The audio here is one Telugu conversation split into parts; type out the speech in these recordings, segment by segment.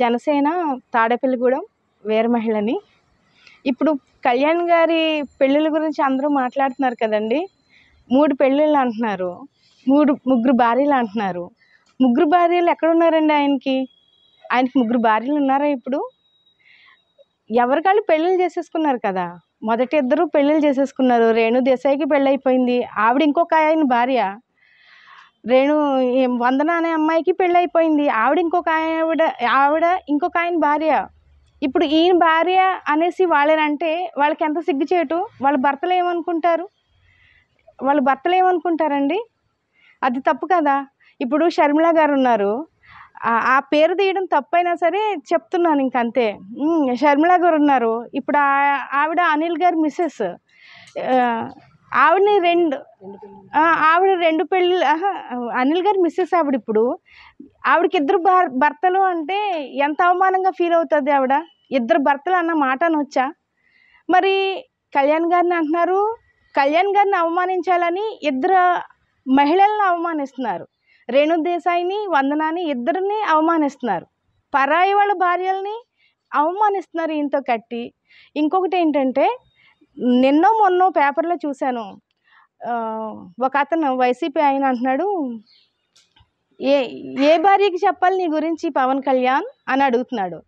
జనసేన తాడేపల్లిగూడెం వీరమహిళని ఇప్పుడు కళ్యాణ్ గారి పెళ్ళిళ్ళ గురించి అందరూ మాట్లాడుతున్నారు కదండి మూడు పెళ్ళిళ్ళు అంటున్నారు మూడు ముగ్గురు భార్యలు అంటున్నారు ముగ్గురు భార్యలు ఎక్కడున్నారండి ఆయనకి ఆయనకి ముగ్గురు భార్యలు ఉన్నారా ఇప్పుడు ఎవరికాళ్ళు పెళ్ళిళ్ళు చేసేసుకున్నారు కదా మొదటి ఇద్దరు పెళ్ళిళ్ళు చేసేసుకున్నారు రేణు దేశాయికి పెళ్ళైపోయింది ఆవిడ ఇంకొక ఆయన భార్య రేణు వందన అనే అమ్మాయికి పెళ్ళి అయిపోయింది ఆవిడ ఇంకొక ఆవిడ ఆవిడ ఇంకొక ఆయన భార్య ఇప్పుడు ఈయన భార్య అనేసి వాళ్ళనంటే వాళ్ళకి ఎంత సిగ్గుచేటు వాళ్ళ భర్తలు ఏమనుకుంటారు వాళ్ళ భర్తలు ఏమనుకుంటారండి అది తప్పు కదా ఇప్పుడు షర్మిళ గారు ఉన్నారు ఆ పేరు తీయడం తప్పైనా సరే చెప్తున్నాను ఇంకంతే షర్మిళ గారు ఉన్నారు ఇప్పుడు ఆవిడ అనిల్ గారు మిస్సెస్ ఆవిడని రెండు ఆవిడ రెండు పెళ్ళి అనిల్ గారు మిస్సెస్ ఆవిడ ఇప్పుడు ఆవిడకి ఇద్దరు భర్తలు అంటే ఎంత అవమానంగా ఫీల్ అవుతుంది ఆవిడ ఇద్దరు భర్తలు అన్న మాట అనొచ్చా మరి కళ్యాణ్ గారిని అంటున్నారు కళ్యాణ్ గారిని అవమానించాలని ఇద్దరు మహిళలను అవమానిస్తున్నారు రేణు దేశాయిని వందనాని ఇద్దరిని అవమానిస్తున్నారు పరాయి వాళ్ళ భార్యల్ని అవమానిస్తున్నారు ఈయనతో కట్టి ఇంకొకటి ఏంటంటే నిన్నో మొన్నో పేపర్లో చూశాను ఒక అతను వైసీపీ ఆయన అంటున్నాడు ఏ ఏ భార్యకి చెప్పాలి నీ గురించి పవన్ కళ్యాణ్ అని అడుగుతున్నాడు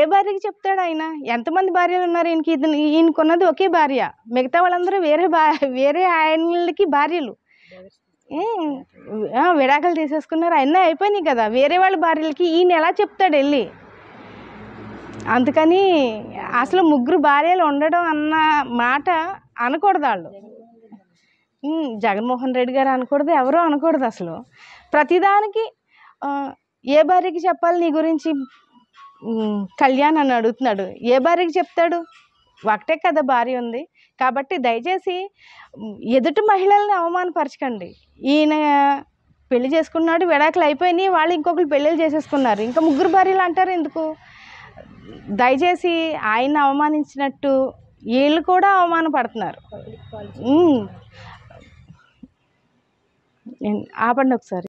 ఏ భార్యకి చెప్తాడు ఆయన ఎంతమంది భార్యలు ఉన్నారు ఈయనకి ఇది ఈయనకున్నది ఒకే భార్య మిగతా వాళ్ళందరూ వేరే భా వేరే ఆయనకి భార్యలు విడాకులు తీసేసుకున్నారు అన్నీ అయిపోయినాయి కదా వేరే వాళ్ళ భార్యలకి ఈయన ఎలా చెప్తాడు వెళ్ళి అందుకని అసలు ముగ్గురు భార్యలు ఉండడం అన్న మాట అనకూడదు వాళ్ళు జగన్మోహన్ రెడ్డి గారు అనకూడదు ఎవరో అనకూడదు అసలు ప్రతిదానికి ఏ భార్యకి చెప్పాలి నీ గురించి కళ్యాణ్ అని అడుగుతున్నాడు ఏ భార్యకి చెప్తాడు ఒకటే కదా భార్య ఉంది కాబట్టి దయచేసి ఎదుటి మహిళల్ని అవమానపరచకండి ఈయన పెళ్లి చేసుకున్నాడు విడాకులు అయిపోయినాయి వాళ్ళు ఇంకొకరు పెళ్ళిళ్ళు చేసేసుకున్నారు ఇంకా ముగ్గురు భార్యలు అంటారు ఎందుకు దయచేసి ఆయన అవమానించినట్టు వీళ్ళు కూడా అవమానపడుతున్నారు ఆపండి ఒకసారి